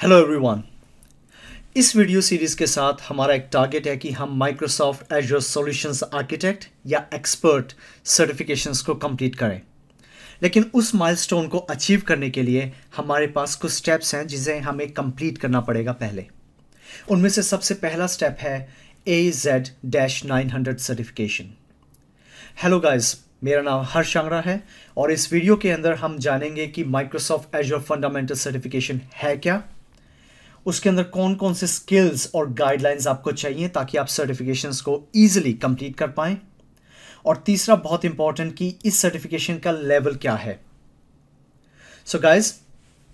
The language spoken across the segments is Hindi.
हेलो एवरीवन इस वीडियो सीरीज के साथ हमारा एक टारगेट है कि हम माइक्रोसॉफ्ट एजर सॉल्यूशंस आर्किटेक्ट या एक्सपर्ट सर्टिफिकेशंस को कंप्लीट करें लेकिन उस माइलस्टोन को अचीव करने के लिए हमारे पास कुछ स्टेप्स हैं जिसे हमें कंप्लीट करना पड़ेगा पहले उनमें से सबसे पहला स्टेप है A Z dash nine hundred certification hello guys मेरा नाम हर्ष शांगरा है और इस वीडियो के अंदर हम जानेंगे कि माइक्रोसॉफ्ट एजर फंडामेंटल सर्टिफिकेशन है क्या उसके अंदर कौन कौन से स्किल्स और गाइडलाइंस आपको चाहिए ताकि आप सर्टिफिकेशंस को ईजिली कंप्लीट कर पाएं और तीसरा बहुत इंपॉर्टेंट कि इस सर्टिफिकेशन का लेवल क्या है so guys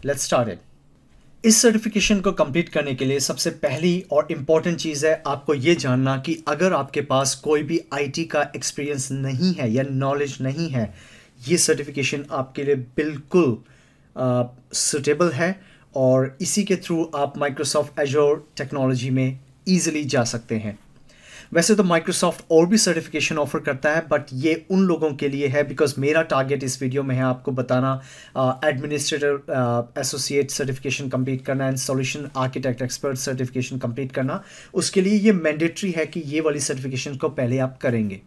let's start it इस सर्टिफिकेशन को कंप्लीट करने के लिए सबसे पहली और इम्पॉर्टेंट चीज़ है आपको ये जानना कि अगर आपके पास कोई भी आईटी का एक्सपीरियंस नहीं है या नॉलेज नहीं है ये सर्टिफिकेशन आपके लिए बिल्कुल सुटेबल है और इसी के थ्रू आप माइक्रोसॉफ्ट एजोर टेक्नोलॉजी में ईजिली जा सकते हैं वैसे तो माइक्रोसॉफ्ट और भी सर्टिफिकेशन ऑफर करता है बट ये उन लोगों के लिए है बिकॉज मेरा टारगेट इस वीडियो में है आपको बताना एडमिनिस्ट्रेटर एसोसिएट सर्टिफिकेशन कंप्लीट करना and solution architect expert certification complete करना उसके लिए ये मैंडेटरी है कि ये वाली सर्टिफिकेशन को पहले आप करेंगे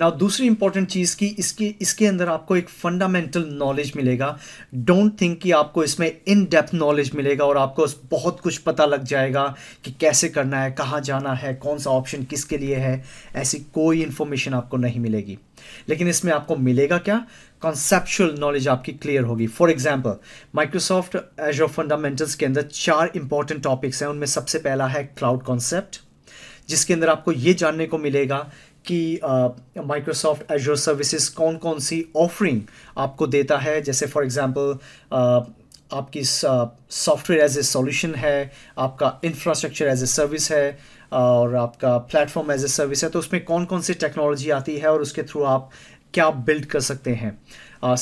ना दूसरी इंपॉर्टेंट चीज़ की इसके इसके अंदर आपको एक फंडामेंटल नॉलेज मिलेगा डोंट थिंक कि आपको इसमें इन डेप्थ नॉलेज मिलेगा और आपको बहुत कुछ पता लग जाएगा कि कैसे करना है कहाँ जाना है कौन सा ऑप्शन किसके लिए है ऐसी कोई इन्फॉर्मेशन आपको नहीं मिलेगी लेकिन इसमें आपको मिलेगा क्या कॉन्सेप्चुअल नॉलेज आपकी क्लियर होगी for example Microsoft Azure of fundamentals के अंदर चार इंपॉर्टेंट टॉपिक्स हैं उनमें सबसे पहला है क्लाउड कॉन्सेप्ट जिसके अंदर आपको ये जानने को मिलेगा कि माइक्रोसॉफ्ट एजोर सर्विसेज कौन कौन सी ऑफरिंग आपको देता है जैसे फॉर एग्जांपल आपकी सॉफ्टवेयर एज ए सॉल्यूशन है आपका इंफ्रास्ट्रक्चर एज ए सर्विस है और आपका प्लेटफॉर्म एज ए सर्विस है तो उसमें कौन कौन सी टेक्नोलॉजी आती है और उसके थ्रू आप क्या बिल्ड कर सकते हैं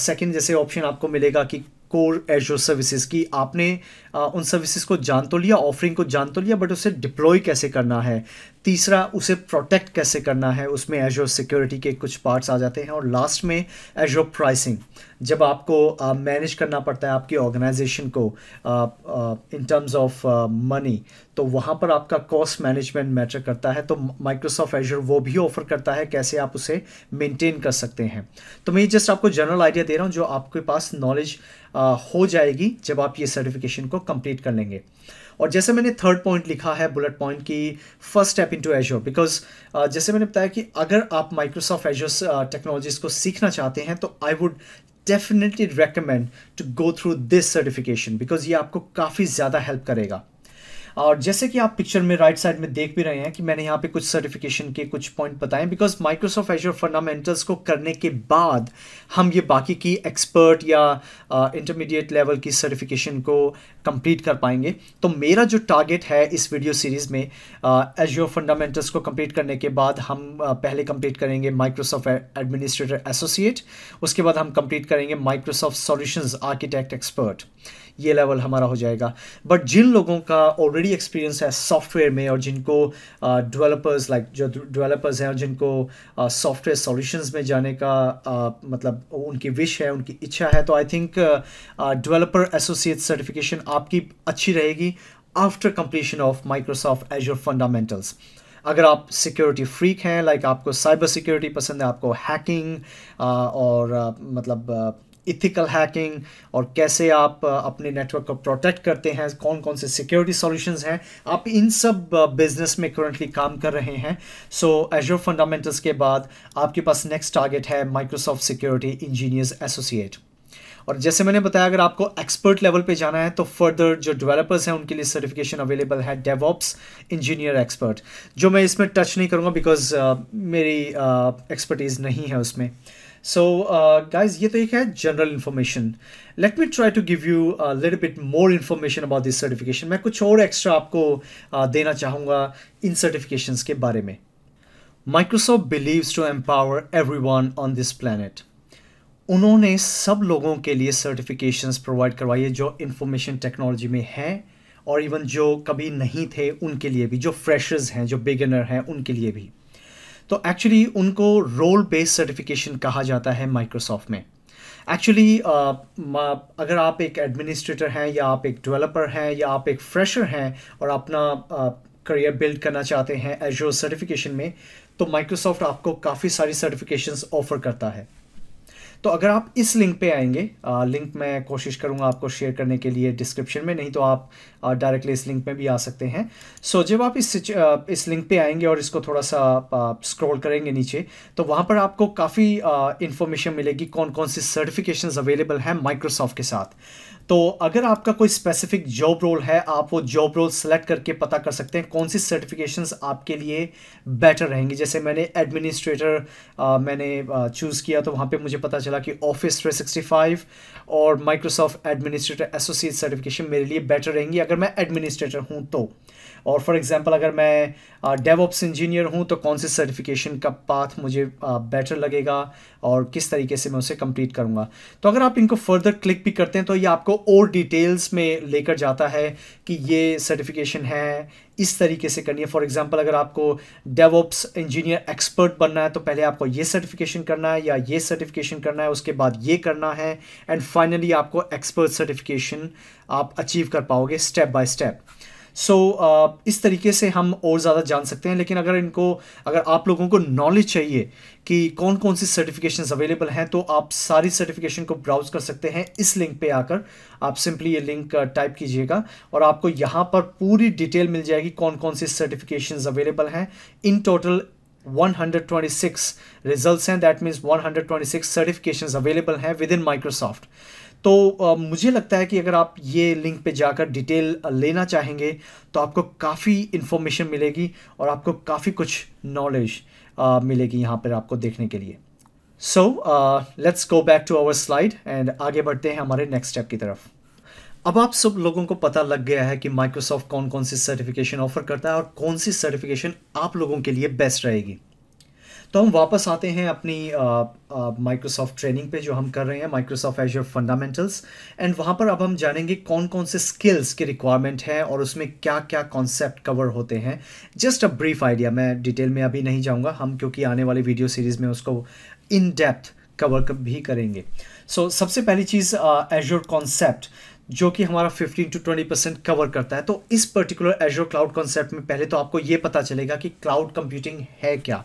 सेकंड uh, जैसे ऑप्शन आपको मिलेगा कि कोर एजोर सर्विसेज की आपने उन सर्विसेज को जान तो लिया ऑफरिंग को जान तो लिया बट उसे डिप्लॉय कैसे करना है तीसरा उसे प्रोटेक्ट कैसे करना है उसमें एजो सिक्योरिटी के कुछ पार्ट्स आ जाते हैं और लास्ट में एजो प्राइसिंग जब आपको मैनेज uh, करना पड़ता है आपकी ऑर्गेनाइजेशन को इन टर्म्स ऑफ मनी तो वहाँ पर आपका कॉस्ट मैनेजमेंट मैटर करता है तो माइक्रोसॉफ्ट एजर वो भी ऑफर करता है कैसे आप उसे मेंटेन कर सकते हैं तो मैं जस्ट आपको जनरल आइडिया दे रहा हूँ जो आपके पास नॉलेज uh, हो जाएगी जब आप ये सर्टिफिकेशन को कंप्लीट कर लेंगे और जैसे मैंने थर्ड पॉइंट लिखा है बुलेट पॉइंट की first step into Azure because जैसे मैंने बताया कि अगर आप माइक्रोसॉफ्ट एजोर टेक्नोलॉजीज़ को सीखना चाहते हैं तो I would definitely recommend to go through this certification because ये आपको काफ़ी ज़्यादा हेल्प करेगा और जैसे कि आप पिक्चर में राइट साइड में देख भी रहे हैं कि मैंने यहाँ पे कुछ सर्टिफिकेशन के कुछ पॉइंट बताए बिकॉज माइक्रोसॉफ्ट एजर फंडामेंटल्स को करने के बाद हम ये बाकी की एक्सपर्ट या इंटरमीडिएट uh, लेवल की सर्टिफिकेशन को कंप्लीट कर पाएंगे तो मेरा जो टारगेट है इस वीडियो सीरीज़ में एजर uh, फंडामेंटल्स को कंप्लीट करने के बाद हम uh, पहले कंप्लीट करेंगे माइक्रोसॉफ्ट एडमिनिस्ट्रेटर एसोसिएट उसके बाद हम कंप्लीट करेंगे माइक्रोसॉफ्ट सॉल्यूशंस आर्किटेक्ट एक्सपर्ट ये लेवल हमारा हो जाएगा बट जिन लोगों का ऑलरेडी एक्सपीरियंस है सॉफ्टवेयर में और जिनको डेवलपर्स uh, लाइक जो डेवलपर्स हैं और जिनको सॉफ्टवेयर uh, सॉल्यूशंस में जाने का uh, मतलब उनकी विश है उनकी इच्छा है तो I think developer associate certification आपकी अच्छी रहेगी after completion of Microsoft Azure fundamentals अगर आप सिक्योरिटी फ्रीक हैं लाइक आपको साइबर सिक्योरिटी पसंद है आपको हैकिंग uh, और मतलब इथिकल हैकिंग और कैसे आप अपने नेटवर्क को प्रोटेक्ट करते हैं कौन कौन से सिक्योरिटी सॉल्यूशंस हैं आप इन सब बिजनेस में करंटली काम कर रहे हैं सो एजोर फंडामेंटल्स के बाद आपके पास नेक्स्ट टारगेट है माइक्रोसॉफ्ट सिक्योरिटी इंजीनियर्स एसोसिएट और जैसे मैंने बताया अगर आपको एक्सपर्ट लेवल पे जाना है तो फर्दर जो डेवलपर्स हैं उनके लिए सर्टिफिकेशन अवेलेबल है डेवॉप्स इंजीनियर एक्सपर्ट जो मैं इसमें टच नहीं करूँगा बिकॉज uh, मेरी एक्सपर्टीज़ uh, नहीं है उसमें सो गाइज uh, ये तो एक है general information let me try to give you little bit more information about this certification मैं कुछ और एक्स्ट्रा आपको uh, देना चाहूँगा इन सर्टिफिकेशन के बारे में Microsoft believes to empower everyone on this planet उन्होंने सब लोगों के लिए सर्टिफिकेशन प्रोवाइड करवाई है जो इन्फॉर्मेशन टेक्नोलॉजी में हैं और इवन जो कभी नहीं थे उनके लिए भी जो फ्रेशर्स हैं जो बिगिनर हैं उनके लिए भी तो एक्चुअली उनको रोल बेस्ड सर्टिफिकेशन कहा जाता है माइक्रोसॉफ्ट में एक्चुअली uh, अगर आप एक एडमिनिस्ट्रेटर हैं या आप एक डेवलपर हैं या आप एक फ्रेशर हैं और अपना करियर uh, बिल्ड करना चाहते हैं एजो सर्टिफिकेशन में तो माइक्रोसॉफ्ट आपको काफ़ी सारी सर्टिफिकेशंस ऑफर करता है तो अगर आप इस लिंक पे आएंगे आ, लिंक मैं कोशिश करूँगा आपको शेयर करने के लिए डिस्क्रिप्शन में नहीं तो आप डायरेक्टली इस लिंक में भी आ सकते हैं सो so, जब आप इस आ, इस लिंक पे आएंगे और इसको थोड़ा सा स्क्रॉल करेंगे नीचे तो वहाँ पर आपको काफ़ी इन्फॉर्मेशन मिलेगी कौन कौन सी सर्टिफिकेशन अवेलेबल हैं माइक्रोसॉफ्ट के साथ तो अगर आपका कोई स्पेसिफिक जॉब रोल है आप वो जॉब रोल सेलेक्ट करके पता कर सकते हैं कौन सी सर्टिफिकेशंस आपके लिए बेटर रहेंगी जैसे मैंने एडमिनिस्ट्रेटर मैंने चूज़ किया तो वहाँ पे मुझे पता चला कि ऑफिस 365 और माइक्रोसॉफ्ट एडमिनिस्ट्रेटर एसोसिएट सर्टिफिकेशन मेरे लिए बेटर रहेंगी अगर मैं एडमिनिस्ट्रेटर हूँ तो और फॉर एग्जांपल अगर मैं डेवऑप्स इंजीनियर हूँ तो कौन से सर्टिफिकेशन का पाथ मुझे बेटर लगेगा और किस तरीके से मैं उसे कंप्लीट करूँगा तो अगर आप इनको फर्दर क्लिक भी करते हैं तो ये आपको और डिटेल्स में लेकर जाता है कि ये सर्टिफिकेशन है इस तरीके से करनी है फॉर एग्जाम्पल अगर आपको डेवऑप्स इंजीनियर एक्सपर्ट बनना है तो पहले आपको ये सर्टिफिकेशन करना है या ये सर्टिफिकेशन करना है उसके बाद ये करना है एंड फाइनली आपको एक्सपर्ट सर्टिफिकेशन आप अचीव कर पाओगे step by step so so, uh, इस तरीके से हम और ज़्यादा जान सकते हैं लेकिन अगर इनको अगर आप लोगों को नॉलेज चाहिए कि कौन कौन सी सर्टिफिकेशन अवेलेबल हैं तो आप सारी सर्टिफिकेशन को ब्राउज कर सकते हैं इस लिंक पे आकर आप सिंपली ये लिंक टाइप uh, कीजिएगा और आपको यहाँ पर पूरी डिटेल मिल जाएगी कौन कौन सी सर्टिफिकेशन अवेलेबल हैं इन टोटल 126 रिजल्ट्स हैं दैट मीन्स 126 अवेलेबल हैं विद इन माइक्रोसॉफ्ट तो मुझे लगता है कि अगर आप ये लिंक पे जाकर डिटेल लेना चाहेंगे तो आपको काफ़ी इन्फॉर्मेशन मिलेगी और आपको काफ़ी कुछ नॉलेज मिलेगी यहाँ पर आपको देखने के लिए so let's go back to our slide and आगे बढ़ते हैं हमारे नेक्स्ट स्टेप की तरफ अब आप सब लोगों को पता लग गया है कि माइक्रोसॉफ्ट कौन कौन सी सर्टिफिकेशन ऑफर करता है और कौन सी सर्टिफिकेशन आप लोगों के लिए बेस्ट रहेगी तो हम वापस आते हैं अपनी माइक्रोसॉफ्ट ट्रेनिंग पे जो हम कर रहे हैं माइक्रोसॉफ्ट एज फंडामेंटल्स एंड वहाँ पर अब हम जानेंगे कौन कौन से स्किल्स के रिक्वायरमेंट हैं और उसमें क्या क्या कॉन्सेप्ट कवर होते हैं जस्ट अ ब्रीफ आइडिया मैं डिटेल में अभी नहीं जाऊँगा हम क्योंकि आने वाली वीडियो सीरीज़ में उसको इन डेप्थ कवर भी करेंगे सो so, सबसे पहली चीज़ एजोर uh, कॉन्सेप्ट जो कि हमारा 15 टू 20 परसेंट कवर करता है तो इस पर्टिकुलर एजोर क्लाउड कॉन्सेप्ट में पहले तो आपको ये पता चलेगा कि क्लाउड कंप्यूटिंग है क्या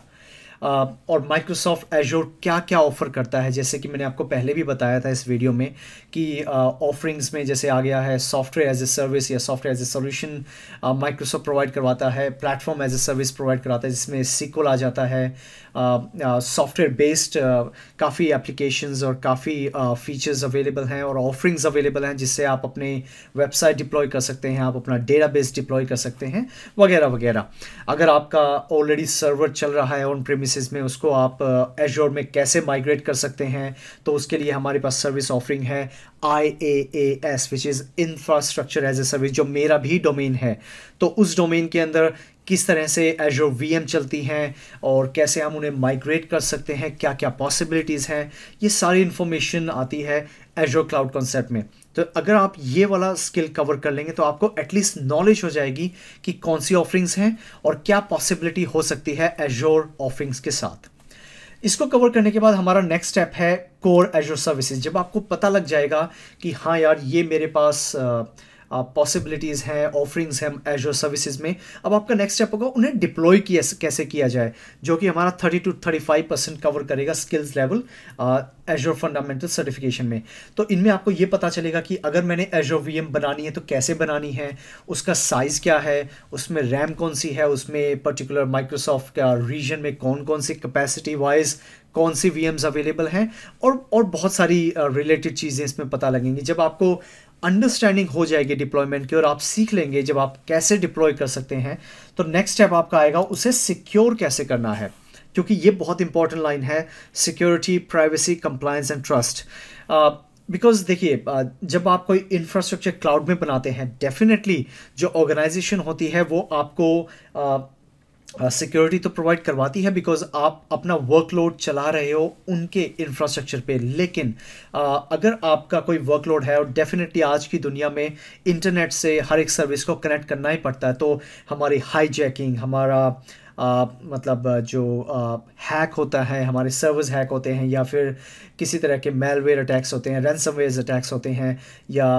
और माइक्रोसॉफ्ट एजोर क्या क्या ऑफर करता है जैसे कि मैंने आपको पहले भी बताया था इस वीडियो में की ऑफरिंग्स में जैसे आ गया है सॉफ्टवेयर एज ए सर्विस या software as a solution Microsoft provide करवाता है platform as a service provide कराता है जिसमें सिक्वल आ जाता है सॉफ्टवेयर बेस्ड काफ़ी एप्लीकेशंस और काफ़ी फीचर्स अवेलेबल हैं और ऑफरिंग्स अवेलेबल हैं जिससे आप अपने वेबसाइट डिप्लॉय कर सकते हैं आप अपना डेटा बेस डिप्लॉय कर सकते हैं वगैरह वगैरह अगर आपका ऑलरेडी सर्वर चल रहा है ऑन प्रेमिस में उसको आप एजोर में कैसे माइग्रेट कर सकते हैं तो उसके लिए हमारे पास सर्विस ऑफरिंग है I which is infrastructure as a service जो मेरा भी डोमेन है तो उस डोमेन के अंदर किस तरह से एजो वी चलती हैं और कैसे हम उन्हें माइग्रेट कर सकते हैं क्या क्या पॉसिबिलिटीज़ हैं ये सारी इन्फॉर्मेशन आती है एजो क्लाउड कॉन्सेप्ट में तो अगर आप ये वाला स्किल कवर कर लेंगे तो आपको एटलीस्ट नॉलेज हो जाएगी कि कौन सी ऑफरिंग्स हैं और क्या पॉसिबिलिटी हो सकती है एजोर ऑफरिंग्स के साथ इसको कवर करने के बाद हमारा नेक्स्ट स्टेप है कोर एजोर सर्विसेज जब आपको पता लग जाएगा कि हाँ यार ये मेरे पास uh, पॉसिबिलिटीज़ हैं ऑफरिंग्स हैं एजोर सर्विसेज में अब आपका नेक्स्ट स्टेप होगा उन्हें डिप्लॉय किया कैसे किया जाए जो कि हमारा thirty two thirty five percent cover करेगा skills level Azure fundamental certification में तो इनमें आपको ये पता चलेगा कि अगर मैंने एजोर वी बनानी है तो कैसे बनानी है उसका साइज़ क्या है उसमें रैम कौन सी है उसमें पर्टिकुलर माइक्रोसॉफ्ट का रीजन में कौन कौन सी कैपेसिटी वाइज कौन सी वी अवेलेबल हैं और और बहुत सारी रिलेटेड चीज़ें इसमें पता लगेंगी जब आपको अंडरस्टैंडिंग हो जाएगी डिप्लॉयमेंट की और आप सीख लेंगे जब आप कैसे डिप्लॉय कर सकते हैं तो नेक्स्ट स्टेप आपका आएगा उसे सिक्योर कैसे करना है क्योंकि ये बहुत इंपॉर्टेंट लाइन है security privacy compliance and trust because देखिए जब आप कोई इंफ्रास्ट्रक्चर क्लाउड में बनाते हैं डेफिनेटली जो ऑर्गेनाइजेशन होती है वो आपको uh, सिक्योरिटी uh, तो प्रोवाइड करवाती है बिकॉज आप अपना वर्कलोड चला रहे हो उनके इंफ्रास्ट्रक्चर पे लेकिन आ, uh, अगर आपका कोई वर्कलोड है और डेफिनेटली आज की दुनिया में इंटरनेट से हर एक सर्विस को कनेक्ट करना ही पड़ता है तो हमारी हाईजैकिंग हमारा आ, uh, मतलब जो हैक होता है हमारे सर्वर्स हैक होते हैं या फिर किसी तरह के मेलवेयर अटैक्स होते हैं रैनसमवेयर अटैक्स होते हैं या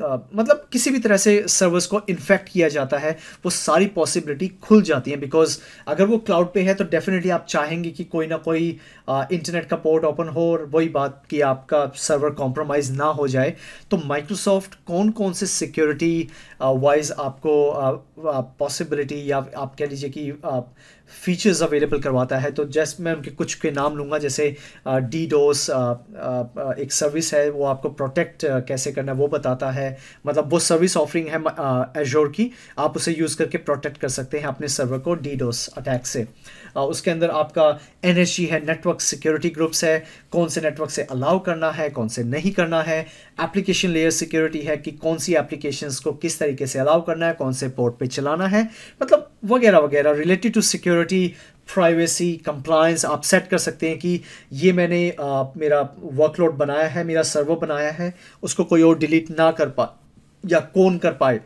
मतलब किसी भी तरह से सर्वर्स को इन्फेक्ट किया जाता है वो सारी पॉसिबिलिटी खुल जाती है बिकॉज अगर वो क्लाउड पे है तो डेफिनेटली आप चाहेंगे कि कोई ना कोई इंटरनेट का पोर्ट ओपन हो और वही बात कि आपका सर्वर कॉम्प्रोमाइज़ ना हो जाए तो माइक्रोसॉफ्ट कौन कौन से सिक्योरिटी वाइज आपको पॉसिबिलिटी या आप कह लीजिए कि फीचर्स अवेलेबल करवाता है तो जैस मैं उनके कुछ के नाम लूँगा जैसे डी डोस एक सर्विस है वो आपको प्रोटेक्ट कैसे करना है वो बताता है मतलब वो सर्विस ऑफरिंग है एजोर की आप उसे यूज़ करके प्रोटेक्ट कर सकते हैं अपने सर्वर को डी डोस अटैक से आ, उसके अंदर आपका एन है नेटवर्क सिक्योरिटी ग्रुप्स है कौन से नेटवर्क से अलाउ करना है कौन से नहीं करना है एप्लीकेशन लेयर सिक्योरिटी है कि कौन सी एप्लीकेशन को किस तरीके से अलाउ करना है कौन से पोर्ट पर चलाना है मतलब वगैरह वगैरह related to security privacy compliance आप सेट कर सकते हैं कि ये मैंने आ, मेरा वर्कलोड बनाया है मेरा सर्वर बनाया है उसको कोई और डिलीट ना कर पाए या कौन कर पाए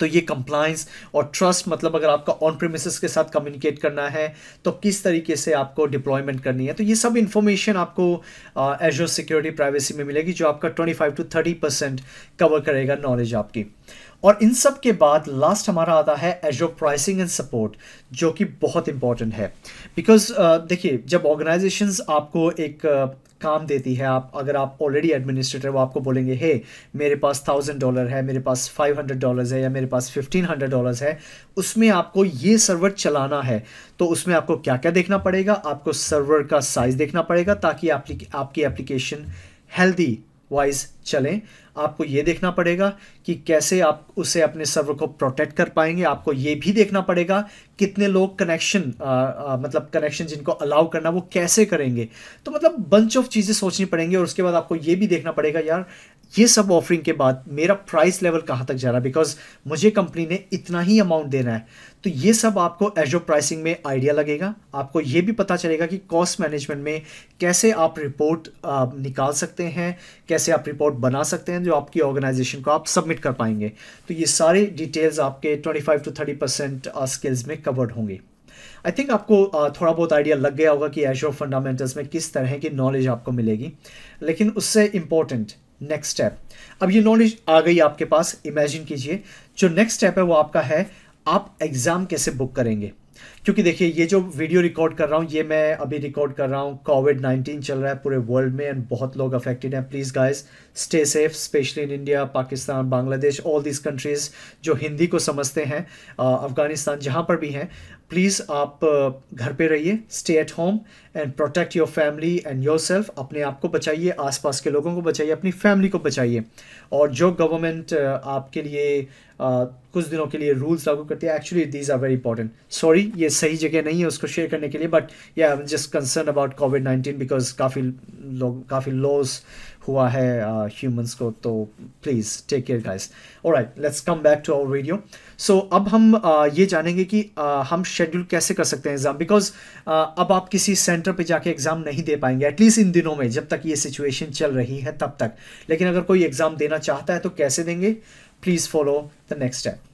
तो ये कंप्लाइंस और ट्रस्ट मतलब अगर आपका ऑन प्रेमिस के साथ कम्युनिकेट करना है तो किस तरीके से आपको डिप्लॉयमेंट करनी है तो ये सब इन्फॉर्मेशन आपको एजो सिक्योरिटी प्राइवेसी में मिलेगी जो आपका 25 टू 30 परसेंट कवर करेगा नॉलेज आपकी और इन सब के बाद लास्ट हमारा आता है एजो प्राइसिंग एंड सपोर्ट जो कि बहुत इंपॉर्टेंट है बिकॉज uh, देखिए जब ऑर्गेनाइजेशंस आपको एक uh, काम देती है आप अगर आप ऑलरेडी एडमिनिस्ट्रेटर वो आपको बोलेंगे हे मेरे पास थाउजेंड डॉलर है मेरे पास फाइव हंड्रेड डॉलर है या मेरे पास फिफ्टीन हंड्रेड डॉलर है उसमें आपको ये सर्वर चलाना है तो उसमें आपको क्या क्या देखना पड़ेगा आपको सर्वर का साइज़ देखना पड़ेगा ताकि आपकी एप्लीकेशन हेल्दी वाइज चलें आपको ये देखना पड़ेगा कि कैसे आप उसे अपने सर्वर को प्रोटेक्ट कर पाएंगे आपको ये भी देखना पड़ेगा कितने लोग कनेक्शन मतलब कनेक्शन जिनको अलाउ करना वो कैसे करेंगे तो मतलब बंच ऑफ चीज़ें सोचनी पड़ेंगी और उसके बाद आपको ये भी देखना पड़ेगा यार ये सब ऑफरिंग के बाद मेरा प्राइस लेवल कहाँ तक जा रहा है बिकॉज मुझे कंपनी ने इतना ही अमाउंट देना है तो ये सब आपको एजो प्राइसिंग में आइडिया लगेगा आपको ये भी पता चलेगा कि कॉस्ट मैनेजमेंट में कैसे आप रिपोर्ट निकाल सकते हैं कैसे आप रिपोर्ट बना सकते हैं जो आपकी ऑर्गेनाइजेशन को आप सबमिट कर पाएंगे तो ये सारे डिटेल्स आपके 25 टू 30 परसेंट स्किल्स में कवर्ड होंगे आई थिंक आपको थोड़ा बहुत आइडिया लग गया होगा कि एजो फंडामेंटल्स में किस तरह की नॉलेज आपको मिलेगी लेकिन उससे इम्पोर्टेंट नेक्स्ट स्टेप अब ये नॉलेज आ गई आपके पास इमेजिन कीजिए जो नेक्स्ट स्टेप है वो आपका है आप एग्ज़ाम कैसे बुक करेंगे क्योंकि देखिए ये जो वीडियो रिकॉर्ड कर रहा हूँ ये मैं अभी रिकॉर्ड कर रहा हूँ कोविड नाइन्टीन चल रहा है पूरे वर्ल्ड में एंड बहुत लोग अफेक्टेड हैं please guys stay safe specially in India Pakistan Bangladesh all these countries जो हिंदी को समझते हैं अफ़गानिस्तान जहाँ पर भी हैं प्लीज़ आप uh, घर पे रहिए stay at home and protect your family and yourself अपने आप को बचाइए आसपास के लोगों को बचाइए अपनी फैमिली को बचाइए और जो गवर्नमेंट uh, आपके लिए uh, कुछ दिनों के लिए रूल्स लागू करती है actually these are very important sorry ये सही जगह नहीं है उसको शेयर करने के लिए बट या I am just concern about COVID nineteen because काफ़ी लोग काफ़ी लॉस हुआ है ह्यूमंस uh, को तो please take care guys alright let's come back to our video so अब हम uh, ये जानेंगे कि uh, हम शेड्यूल कैसे कर सकते हैं एग्ज़ाम बिकॉज uh, अब आप किसी सेंटर पे जाके एग्ज़ाम नहीं दे पाएंगे एटलीस्ट इन दिनों में जब तक ये सिचुएशन चल रही है तब तक लेकिन अगर कोई एग्ज़ाम देना चाहता है तो कैसे देंगे please follow the next step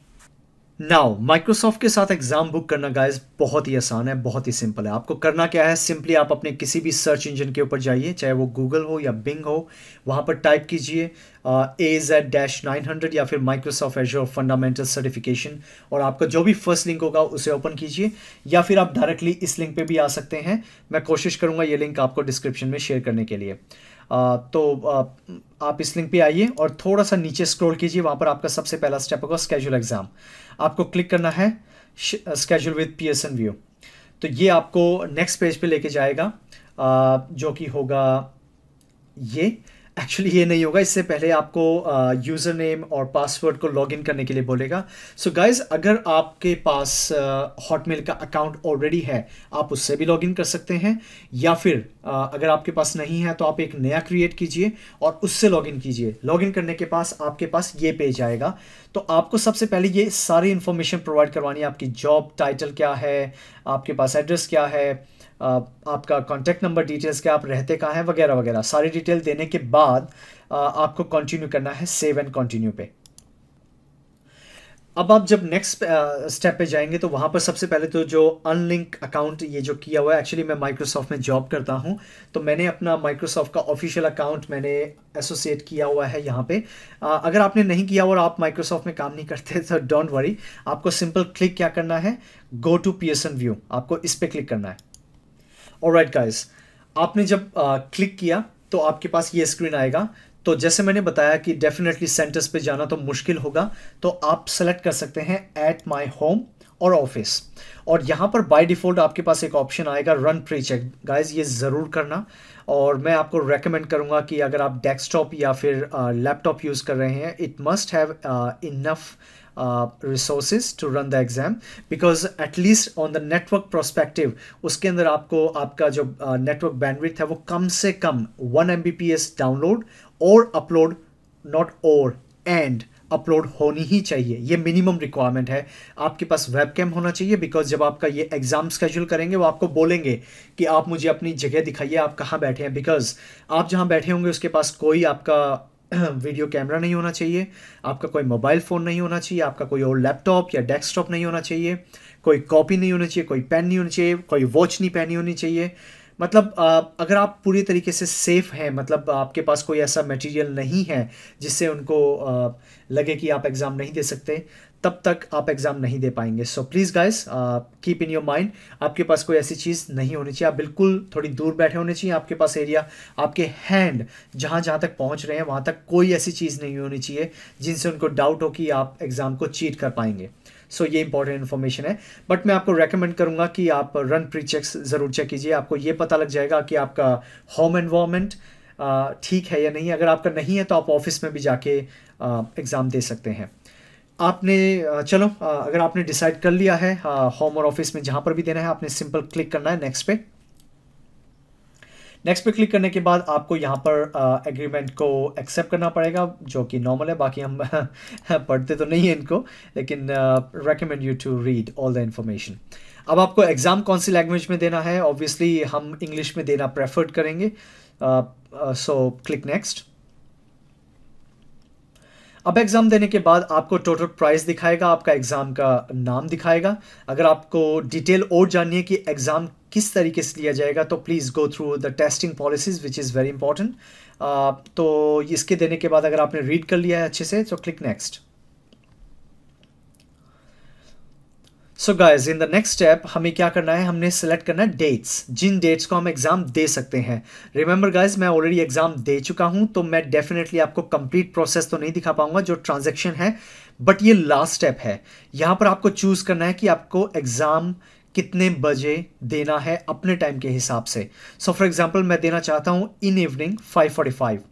now Microsoft के साथ एग्जाम बुक करना गाइस बहुत ही आसान है बहुत ही सिंपल है आपको करना क्या है सिंपली आप अपने किसी भी सर्च इंजन के ऊपर जाइए चाहे वो गूगल हो या बिंग हो वहाँ पर टाइप कीजिए A Z dash nine hundred या फिर माइक्रोसॉफ्ट एज फंडामेंटल सर्टिफिकेशन और आपका जो भी फर्स्ट लिंक होगा उसे ओपन कीजिए या फिर आप डायरेक्टली इस लिंक पर भी आ सकते हैं मैं कोशिश करूँगा ये लिंक आपको डिस्क्रिप्शन में शेयर करने के लिए आ, uh, तो आ, uh, आप इस लिंक पे आइए और थोड़ा सा नीचे स्क्रॉल कीजिए वहाँ पर आपका सबसे पहला स्टेप होगा स्केजूल एग्ज़ाम आपको क्लिक करना है schedule with Pearson VUE तो ये आपको नेक्स्ट पेज पे लेके जाएगा जो कि होगा ये एक्चुअली ये नहीं होगा इससे पहले आपको यूज़र नेम और पासवर्ड को लॉगिन करने के लिए बोलेगा सो so गाइज अगर आपके पास हॉटमेल uh, का अकाउंट ऑलरेडी है आप उससे भी लॉगिन कर सकते हैं या फिर uh, अगर आपके पास नहीं है तो आप एक नया क्रिएट कीजिए और उससे लॉगिन कीजिए लॉगिन करने के पास आपके पास ये पेज आएगा तो आपको सबसे पहले ये सारी इन्फॉर्मेशन प्रोवाइड करवानी है आपकी जॉब टाइटल क्या है आपके पास एड्रेस क्या है आपका कॉन्टैक्ट नंबर डिटेल्स के आप रहते कहाँ हैं वगैरह वगैरह सारी डिटेल देने के बाद आपको कंटिन्यू करना है सेव एंड कंटिन्यू पे अब आप जब नेक्स्ट स्टेप पे जाएंगे तो वहाँ पर सबसे पहले तो जो अनलिंक अकाउंट ये जो किया हुआ है एक्चुअली मैं माइक्रोसॉफ्ट में जॉब करता हूँ तो मैंने अपना माइक्रोसॉफ्ट का ऑफिशियल अकाउंट मैंने एसोसिएट किया हुआ है यहाँ पे अगर आपने नहीं किया और आप माइक्रोसॉफ्ट में काम नहीं करते तो डोंट वरी आपको सिंपल क्लिक क्या करना है गो टू पी व्यू आपको इस पर क्लिक करना है और राइट गाइज आपने जब क्लिक किया तो आपके पास ये स्क्रीन आएगा तो जैसे मैंने बताया कि डेफिनेटली सेंटर्स पे जाना तो मुश्किल होगा तो आप सेलेक्ट कर सकते हैं एट माई होम और ऑफिस और यहाँ पर बाय डिफ़ॉल्ट आपके पास एक ऑप्शन आएगा रन प्री चेक गाइज ये ज़रूर करना और मैं आपको रेकमेंड करूँगा कि अगर आप डेस्कटॉप या फिर लैपटॉप यूज़ कर रहे हैं it must have enough resources to run the exam because at least on the network prospective उसके अंदर आपको आपका जो uh, bandwidth है वो कम से कम one M B P S download और अपलोड नॉट और एंड अपलोड होनी ही चाहिए ये मिनिमम रिक्वायरमेंट है आपके पास वेब कैम होना चाहिए बिकॉज जब आपका ये एग्ज़ाम स्केड्यूल करेंगे वो आपको बोलेंगे कि आप मुझे अपनी जगह दिखाइए आप कहाँ बैठे हैं बिकॉज आप जहाँ बैठे होंगे उसके पास कोई आपका वीडियो कैमरा नहीं होना चाहिए आपका कोई मोबाइल फ़ोन नहीं होना चाहिए आपका कोई और लैपटॉप या डेस्कटॉप नहीं होना चाहिए कोई कॉपी नहीं होनी चाहिए कोई पेन नहीं होनी चाहिए कोई वॉच नहीं पहनी होनी चाहिए मतलब अगर आप पूरी तरीके से सेफ़ हैं मतलब आपके पास कोई ऐसा मटेरियल नहीं है जिससे उनको लगे कि आप एग्ज़ाम नहीं दे सकते तब तक आप एग्ज़ाम नहीं दे पाएंगे so please guys keep in your mind आपके पास कोई ऐसी चीज़ नहीं होनी चाहिए आप बिल्कुल थोड़ी दूर बैठे होने चाहिए आपके पास एरिया आपके हैंड जहाँ जहाँ तक पहुँच रहे हैं वहाँ तक कोई ऐसी चीज़ नहीं होनी चाहिए जिनसे उनको डाउट हो कि आप एग्ज़ाम को चीट कर पाएंगे सो so, ये इंपॉर्टेंट इन्फॉर्मेशन है बट मैं आपको रेकमेंड करूँगा कि आप रन प्री चेक्स ज़रूर चेक कीजिए आपको ये पता लग जाएगा कि आपका होम एनवायरमेंट uh, ठीक है या नहीं अगर आपका नहीं है तो आप ऑफिस में भी जाके एग्ज़ाम uh, दे सकते हैं आपने चलो अगर आपने डिसाइड कर लिया है होम और ऑफिस में जहाँ पर भी देना है आपने सिंपल क्लिक करना है नेक्स्ट पे नेक्स्ट पे क्लिक करने के बाद आपको यहाँ पर एग्रीमेंट को एक्सेप्ट करना पड़ेगा जो कि नॉर्मल है बाकी हम पढ़ते तो नहीं है इनको लेकिन recommend you to read all the information अब आपको एग्ज़ाम कौन सी लैंग्वेज में देना है ऑब्वियसली हम इंग्लिश में देना प्रेफर्ड करेंगे सो क्लिक नेक्स्ट अब एग्ज़ाम देने के बाद आपको टोटल प्राइस दिखाएगा आपका एग्ज़ाम का नाम दिखाएगा अगर आपको डिटेल और जाननी है कि एग्ज़ाम किस तरीके से लिया जाएगा तो please go through the testing policies which is very important तो इसके देने के बाद अगर आपने रीड कर लिया है अच्छे से तो click next so guys in the next step हमें क्या करना है हमने सेलेक्ट करना है डेट्स जिन डेट्स को हम एग्जाम दे सकते हैं रिमेंबर गाइज मैं ऑलरेडी एग्जाम दे चुका हूं तो मैं डेफिनेटली आपको कंप्लीट प्रोसेस तो नहीं दिखा पाऊंगा जो ट्रांजेक्शन है बट ये लास्ट स्टेप है यहां पर आपको चूज करना है कि आपको एग्जाम कितने बजे देना है अपने टाइम के हिसाब से सो फॉर एग्जाम्पल मैं देना चाहता हूँ in evening five forty five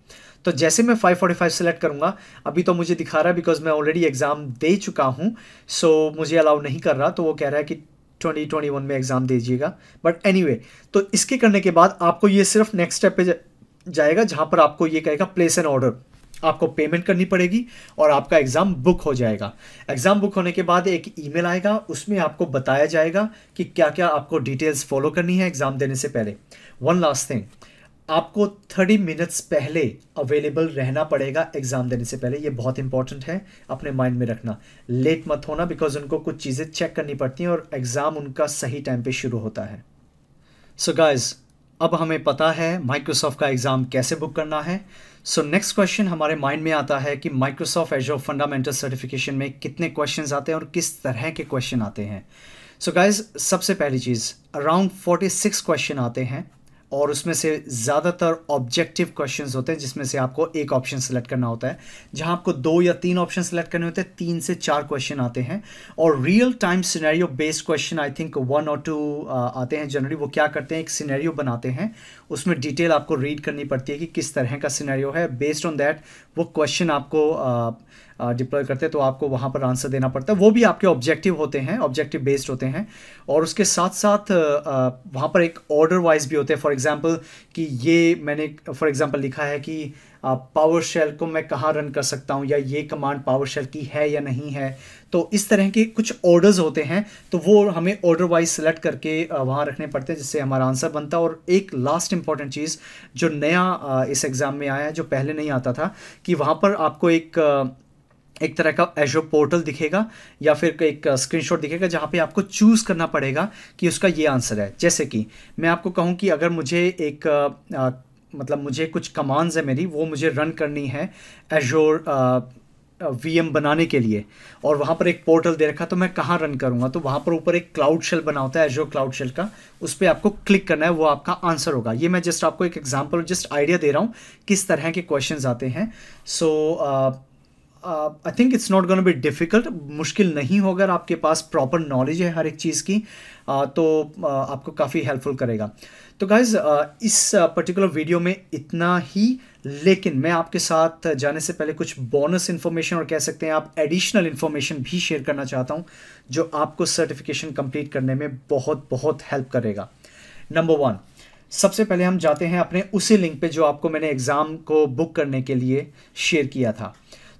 तो जैसे मैं 545 सेलेक्ट करूँगा अभी तो मुझे दिखा रहा है बिकॉज मैं ऑलरेडी एग्ज़ाम दे चुका हूँ सो so, मुझे अलाउ नहीं कर रहा तो वो कह रहा है कि 2021 में एग्ज़ाम दीजिएगा बट एनी तो इसके करने के बाद आपको ये सिर्फ नेक्स्ट स्टेप पे जाएगा जहाँ पर आपको ये कहेगा प्लेस एन ऑर्डर आपको पेमेंट करनी पड़ेगी और आपका एग्ज़ाम बुक हो जाएगा एग्ज़ाम बुक होने के बाद एक ईमेल आएगा उसमें आपको बताया जाएगा कि क्या क्या आपको डिटेल्स फॉलो करनी है एग्ज़ाम देने से पहले वन लास्ट थिंग आपको 30 मिनट्स पहले अवेलेबल रहना पड़ेगा एग्ज़ाम देने से पहले ये बहुत इंपॉर्टेंट है अपने माइंड में रखना लेट मत होना बिकॉज उनको कुछ चीज़ें चेक करनी पड़ती हैं और एग्ज़ाम उनका सही टाइम पे शुरू होता है सो so गाइस अब हमें पता है माइक्रोसॉफ्ट का एग्ज़ाम कैसे बुक करना है सो नेक्स्ट क्वेश्चन हमारे माइंड में आता है कि माइक्रोसॉफ्ट ऑफ फंडामेंटल सर्टिफिकेशन में कितने क्वेश्चन आते हैं और किस तरह के क्वेश्चन आते हैं सो so गाइज सबसे पहली चीज़ अराउंड 46 क्वेश्चन आते हैं और उसमें से ज़्यादातर ऑब्जेक्टिव क्वेश्चंस होते हैं जिसमें से आपको एक ऑप्शन सेलेक्ट करना होता है जहां आपको दो या तीन ऑप्शन सेलेक्ट करने होते हैं तीन से चार क्वेश्चन आते हैं और real time scenario based question I think one और टू आते हैं जनरली वो क्या करते हैं एक सीनैरियो बनाते हैं उसमें डिटेल आपको रीड करनी पड़ती है कि किस तरह का सीनैरियो है बेस्ड ऑन दैट वो क्वेश्चन आपको डिप्लॉय करते हैं तो आपको वहाँ पर आंसर देना पड़ता है वो भी आपके ऑब्जेक्टिव होते हैं ऑब्जेक्टिव बेस्ड होते हैं और उसके साथ साथ वहाँ पर एक ऑर्डर वाइज भी होते हैं फॉर एग्ज़ाम्पल कि ये मैंने फॉर एग्ज़ाम्पल लिखा है कि पावर शेल को मैं कहाँ रन कर सकता हूँ या ये कमांड पावर शेल की है या नहीं है तो इस तरह के कुछ ऑर्डर्स होते हैं तो वो हमें ऑर्डर वाइज सेलेक्ट करके वहाँ रखने पड़ते हैं जिससे हमारा आंसर बनता है और एक लास्ट इंपॉर्टेंट चीज़ जो नया इस एग्ज़ाम में आया है जो पहले नहीं आता था कि वहाँ पर आपको एक एक तरह का एजो पोर्टल दिखेगा या फिर एक स्क्रीनशॉट दिखेगा जहाँ पे आपको चूज़ करना पड़ेगा कि उसका ये आंसर है जैसे कि मैं आपको कहूँ कि अगर मुझे एक मतलब मुझे कुछ कमांड्स है मेरी वो मुझे रन करनी है एजोर वी एम बनाने के लिए और वहाँ पर एक पोर्टल दे रखा तो मैं कहाँ रन करूँगा तो वहाँ पर ऊपर एक क्लाउड शेल बना होता है एजो क्लाउड शेल का उस पर आपको क्लिक करना है वो आपका आंसर होगा ये मैं जस्ट आपको एक एग्जाम्पल जस्ट आइडिया दे रहा हूँ किस तरह के क्वेश्चन आते हैं so I think it's not gonna be difficult मुश्किल नहीं होगा अगर आपके पास प्रॉपर नॉलेज है हर एक चीज़ की uh, तो uh, आपको काफ़ी हेल्पफुल करेगा तो गाइज uh, इस पर्टिकुलर uh, वीडियो में इतना ही लेकिन मैं आपके साथ जाने से पहले कुछ बोनस इन्फॉर्मेशन और कह सकते हैं आप एडिशनल इन्फॉर्मेशन भी शेयर करना चाहता हूं जो आपको सर्टिफिकेशन कंप्लीट करने में बहुत बहुत हेल्प करेगा नंबर वन सबसे पहले हम जाते हैं अपने उसी लिंक पे जो आपको मैंने एग्ज़ाम को बुक करने के लिए शेयर किया था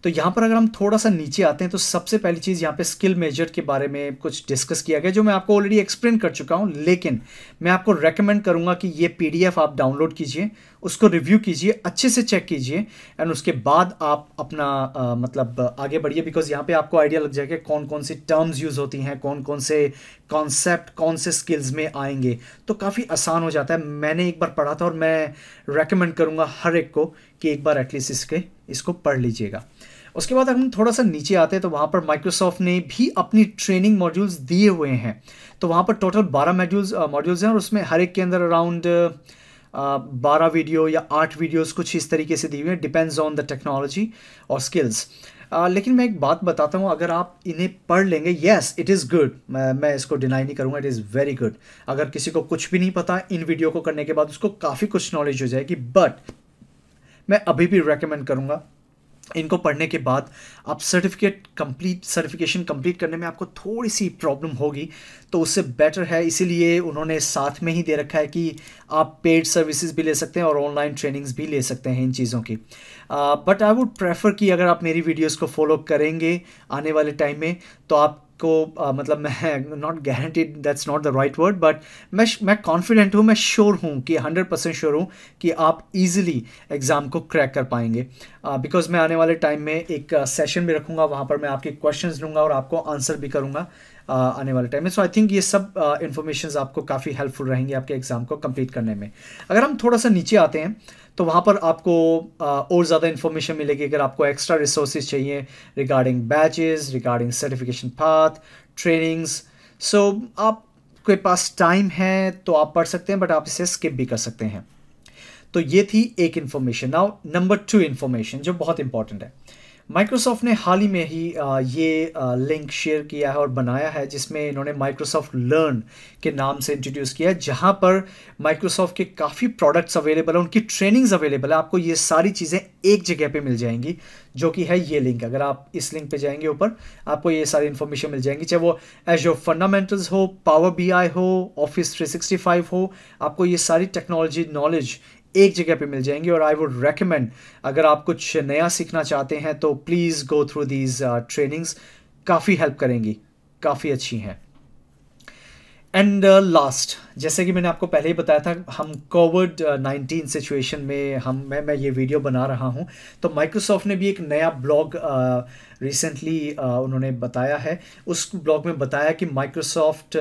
तो यहाँ पर अगर हम थोड़ा सा नीचे आते हैं तो सबसे पहली चीज़ यहाँ पे स्किल मेजर के बारे में कुछ डिस्कस किया गया जो मैं आपको ऑलरेडी एक्सप्लेन कर चुका हूँ लेकिन मैं आपको रेकमेंड करूँगा कि ये पीडीएफ आप डाउनलोड कीजिए उसको रिव्यू कीजिए अच्छे से चेक कीजिए एंड उसके बाद आप अपना आ, मतलब आगे बढ़िए बिकॉज यहाँ पे आपको आइडिया लग जाएगा कौन कौन सी टर्म्स यूज़ होती हैं कौन कौन से कॉन्सेप्ट कौन से स्किल्स में आएंगे तो काफ़ी आसान हो जाता है मैंने एक बार पढ़ा था और मैं रेकमेंड करूँगा हर एक को कि एक बार एटलीस्ट इसके इसको पढ़ लीजिएगा उसके बाद अगर हम थोड़ा सा नीचे आते हैं तो वहाँ पर माइक्रोसॉफ्ट ने भी अपनी ट्रेनिंग मॉड्यूल्स दिए हुए हैं तो वहाँ पर टोटल बारह मॉड्यूल्स मॉड्यूल्स हैं और उसमें हर एक के अंदर अराउंड uh, बारह वीडियो या आठ वीडियोस कुछ इस तरीके से दी हुई है डिपेंड्स ऑन द टेक्नोलॉजी और स्किल्स लेकिन मैं एक बात बताता हूँ अगर आप इन्हें पढ़ लेंगे येस इट इज़ गुड मैं इसको डिनाई नहीं करूँगा इट इज़ वेरी गुड अगर किसी को कुछ भी नहीं पता इन वीडियो को करने के बाद उसको काफ़ी कुछ नॉलेज हो जाएगी बट मैं अभी भी रेकमेंड करूँगा इनको पढ़ने के बाद आप सर्टिफिकेट कंप्लीट सर्टिफिकेशन कंप्लीट करने में आपको थोड़ी सी प्रॉब्लम होगी तो उससे बेटर है इसीलिए उन्होंने साथ में ही दे रखा है कि आप पेड सर्विसेज भी ले सकते हैं और ऑनलाइन ट्रेनिंग्स भी ले सकते हैं इन चीज़ों की बट आई वुड प्रेफर कि अगर आप मेरी वीडियोस को फॉलो करेंगे आने वाले टाइम में तो आप को uh, मतलब मैं not guaranteed that's not the right word but मैं मैं कॉन्फिडेंट हूँ मैं श्योर हूँ कि हंड्रेड परसेंट श्योर हूँ कि आप इजीली एग्ज़ाम को क्रैक कर पाएंगे बिकॉज uh, मैं आने वाले टाइम में एक सेशन uh, भी रखूँगा वहाँ पर मैं आपके क्वेश्चन लूँगा और आपको आंसर भी करूँगा uh, आने वाले टाइम में सो आई थिंक ये सब इन्फॉर्मेशन uh, आपको काफ़ी हेल्पफुल रहेंगी आपके एग्ज़ाम को कम्प्लीट करने में अगर हम थोड़ा सा नीचे आते हैं तो वहाँ पर आपको और ज़्यादा इन्फॉर्मेशन मिलेगी अगर आपको एक्स्ट्रा रिसोर्सेज चाहिए regarding batches regarding certification path trainings so आपके पास टाइम है तो आप पढ़ सकते हैं बट आप इसे स्किप भी कर सकते हैं तो ये थी एक information now number two information जो बहुत इंपॉर्टेंट है माइक्रोसॉफ्ट ने हाल ही में ही ये लिंक शेयर किया है और बनाया है जिसमें इन्होंने माइक्रोसॉफ्ट लर्न के नाम से इंट्रोड्यूस किया है जहाँ पर माइक्रोसॉफ्ट के काफ़ी प्रोडक्ट्स अवेलेबल हैं उनकी ट्रेनिंग्स अवेलेबल है आपको ये सारी चीज़ें एक जगह पे मिल जाएंगी जो कि है ये लिंक अगर आप इस लिंक पे जाएंगे ऊपर आपको ये सारी इन्फॉर्मेशन मिल जाएंगी चाहे वो एजो फंडामेंटल्स हो पावर बी हो ऑफिस 365 हो आपको ये सारी टेक्नोलॉजी नॉलेज एक जगह पे मिल जाएंगी और आई वुड रेकमेंड अगर आप कुछ नया सीखना चाहते हैं तो please go through these trainings काफ़ी हेल्प करेंगी काफ़ी अच्छी हैं एंड लास्ट uh, जैसे कि मैंने आपको पहले ही बताया था हम कोविड नाइन्टीन सिचुएशन में हम मैं मैं ये वीडियो बना रहा हूँ तो माइक्रोसॉफ्ट ने भी एक नया ब्लॉग रिसेंटली uh, uh, उन्होंने बताया है उस ब्लॉग में बताया कि माइक्रोसॉफ्ट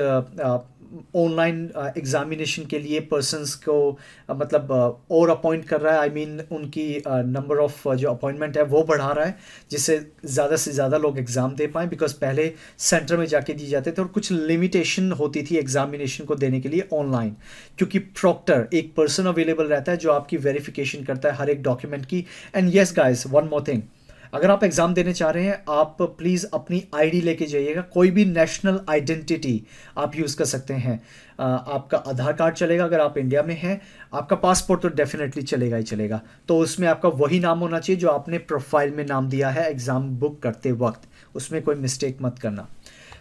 ऑनलाइन एग्ज़ामिनेशन uh, के लिए पर्सनस को uh, मतलब uh, और अपॉइंट कर रहा है आई I मीन mean, उनकी नंबर ऑफ़ जो अपॉइंटमेंट है वो बढ़ा रहा है जिससे ज़्यादा से ज़्यादा लोग एग्ज़ाम दे पाएँ बिकॉज पहले सेंटर में जाके दिए जाते थे और कुछ लिमिटेशन होती थी एग्ज़ामिनेशन को देने के लिए ऑनलाइन क्योंकि प्रॉक्टर एक पर्सन अवेलेबल रहता है जो आपकी वेरिफिकेशन करता है हर एक डॉक्यूमेंट की and yes guys one more thing अगर आप एग्ज़ाम देने चाह रहे हैं आप प्लीज़ अपनी आईडी लेके जाइएगा कोई भी नेशनल आइडेंटिटी आप यूज़ कर सकते हैं आपका आधार कार्ड चलेगा अगर आप इंडिया में हैं आपका पासपोर्ट तो डेफिनेटली चलेगा ही चलेगा तो उसमें आपका वही नाम होना चाहिए जो आपने प्रोफाइल में नाम दिया है एग्ज़ाम बुक करते वक्त उसमें कोई मिस्टेक मत करना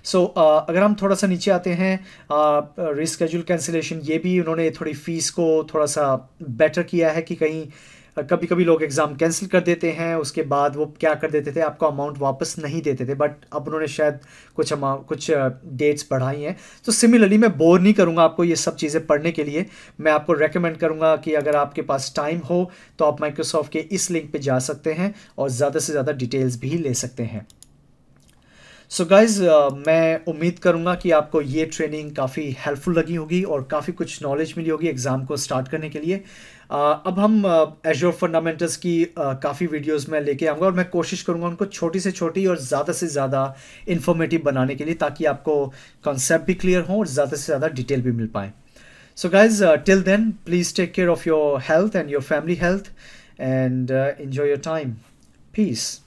सो so, uh, अगर हम थोड़ा सा नीचे आते हैं uh, कैंसिलेशन ये भी उन्होंने थोड़ी फ़ीस को थोड़ा सा बेटर किया है कि कहीं कभी कभी लोग एग्ज़ाम कैंसिल कर देते हैं उसके बाद वो क्या कर देते थे आपको अमाउंट वापस नहीं देते थे बट अब उन्होंने शायद कुछ अमाउंट कुछ डेट्स बढ़ाई हैं तो सिमिलरली मैं बोर नहीं करूँगा आपको ये सब चीज़ें पढ़ने के लिए मैं आपको रेकमेंड करूँगा कि अगर आपके पास टाइम हो तो आप माइक्रोसॉफ्ट के इस लिंक पर जा सकते हैं और ज़्यादा से ज़्यादा डिटेल्स भी ले सकते हैं सो so गाइज़ uh, मैं उम्मीद करूँगा कि आपको ये ट्रेनिंग काफ़ी हेल्पफुल लगी होगी और काफ़ी कुछ नॉलेज मिली होगी एग्ज़ाम को स्टार्ट करने के लिए अब हम एजोर फंडामेंटल्स की काफ़ी वीडियोस में लेके आऊँगा और मैं कोशिश करूँगा उनको छोटी से छोटी और ज़्यादा से ज़्यादा इन्फॉर्मेटिव बनाने के लिए ताकि आपको कॉन्सेप्ट भी क्लियर हो और ज़्यादा से ज़्यादा डिटेल भी मिल पाए so guys till then please take care of your health and your family health and enjoy your time piece